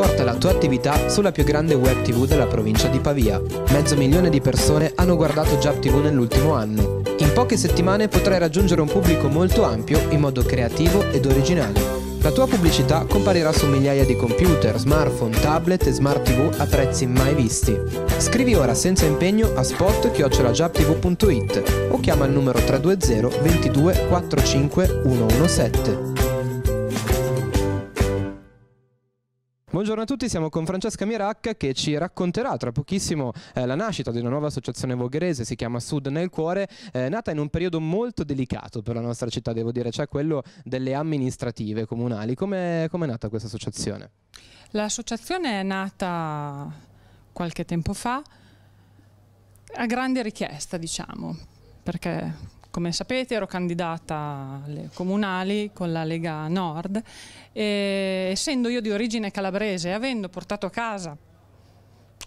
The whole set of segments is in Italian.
porta la tua attività sulla più grande web TV della provincia di Pavia. Mezzo milione di persone hanno guardato Jab TV nell'ultimo anno. In poche settimane potrai raggiungere un pubblico molto ampio in modo creativo ed originale. La tua pubblicità comparirà su migliaia di computer, smartphone, tablet e smart TV a prezzi mai visti. Scrivi ora senza impegno a spot o chiama il numero 320 22 45 117. Buongiorno a tutti, siamo con Francesca Mirac che ci racconterà tra pochissimo eh, la nascita di una nuova associazione vogherese, si chiama Sud nel Cuore, eh, nata in un periodo molto delicato per la nostra città, devo dire, cioè quello delle amministrative comunali. Come è nata questa associazione? L'associazione è nata qualche tempo fa a grande richiesta, diciamo, perché come sapete ero candidata alle comunali con la Lega Nord e essendo io di origine calabrese e avendo portato a casa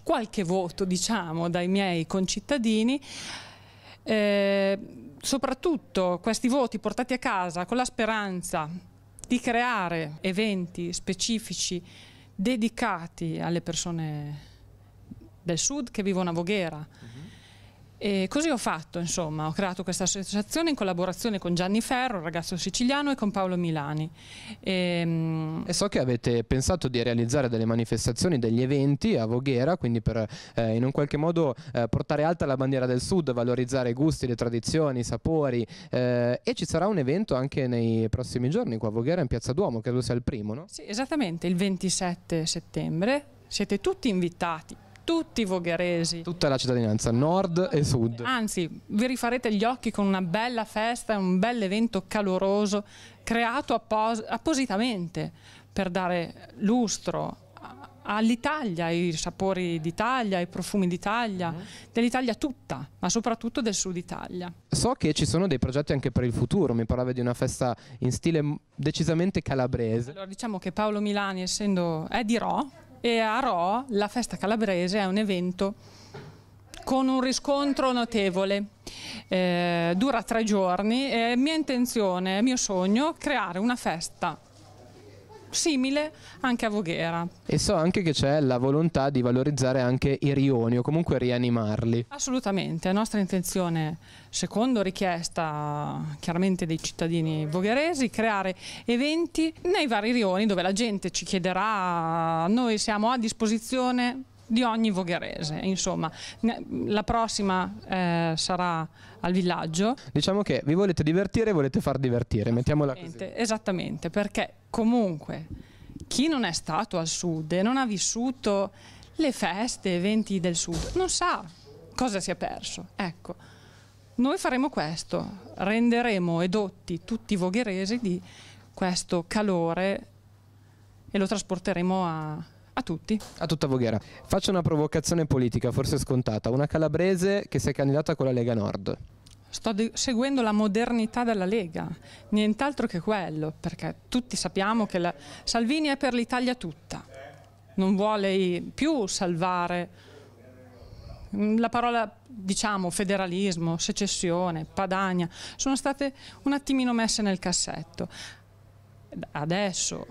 qualche voto diciamo dai miei concittadini eh, soprattutto questi voti portati a casa con la speranza di creare eventi specifici dedicati alle persone del sud che vivono a Voghera e così ho fatto, insomma, ho creato questa associazione in collaborazione con Gianni Ferro, ragazzo siciliano, e con Paolo Milani. E, ehm, e so che avete pensato di realizzare delle manifestazioni, degli eventi a Voghera, quindi per eh, in un qualche modo eh, portare alta la bandiera del Sud, valorizzare i gusti, le tradizioni, i sapori. Eh, e ci sarà un evento anche nei prossimi giorni qua a Voghera, in Piazza Duomo, credo sia il primo, no? Sì, esattamente, il 27 settembre. Siete tutti invitati tutti i vogheresi. Tutta la cittadinanza, nord e sud. Anzi, vi rifarete gli occhi con una bella festa, un bel evento caloroso creato appos appositamente per dare lustro all'Italia, ai sapori d'Italia, ai profumi d'Italia, mhm. dell'Italia tutta, ma soprattutto del sud Italia. So che ci sono dei progetti anche per il futuro, mi parlavi di una festa in stile decisamente calabrese. Allora, diciamo che Paolo Milani, essendo è di Rho, e a Ro la festa calabrese è un evento con un riscontro notevole. Eh, dura tre giorni e mia intenzione, mio sogno, creare una festa simile anche a Voghera. E so anche che c'è la volontà di valorizzare anche i rioni o comunque rianimarli. Assolutamente, è nostra intenzione, secondo richiesta chiaramente dei cittadini vogheresi, creare eventi nei vari rioni dove la gente ci chiederà, noi siamo a disposizione di ogni vogherese, insomma. La prossima eh, sarà al villaggio. Diciamo che vi volete divertire e volete far divertire, mettiamola così. Esattamente, perché comunque chi non è stato al sud e non ha vissuto le feste, eventi del sud, non sa cosa si è perso. Ecco, noi faremo questo, renderemo edotti tutti i vogheresi di questo calore e lo trasporteremo a a tutti. A tutta Voghera. Faccio una provocazione politica, forse scontata. Una calabrese che si è candidata con la Lega Nord. Sto seguendo la modernità della Lega, nient'altro che quello, perché tutti sappiamo che la... Salvini è per l'Italia tutta. Non vuole più salvare mm, la parola diciamo federalismo, secessione, padania, sono state un attimino messe nel cassetto. Adesso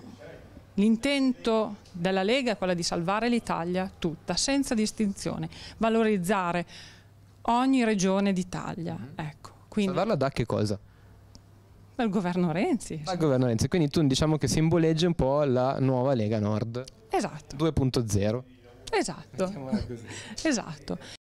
L'intento della Lega è quello di salvare l'Italia tutta, senza distinzione, valorizzare ogni regione d'Italia. Mm-hmm. Ecco, Salvarla da che cosa? Dal governo Renzi. Dal governo Renzi, quindi tu diciamo che simboleggi un po' la nuova Lega Nord. Esatto. 2.0. Esatto. esatto.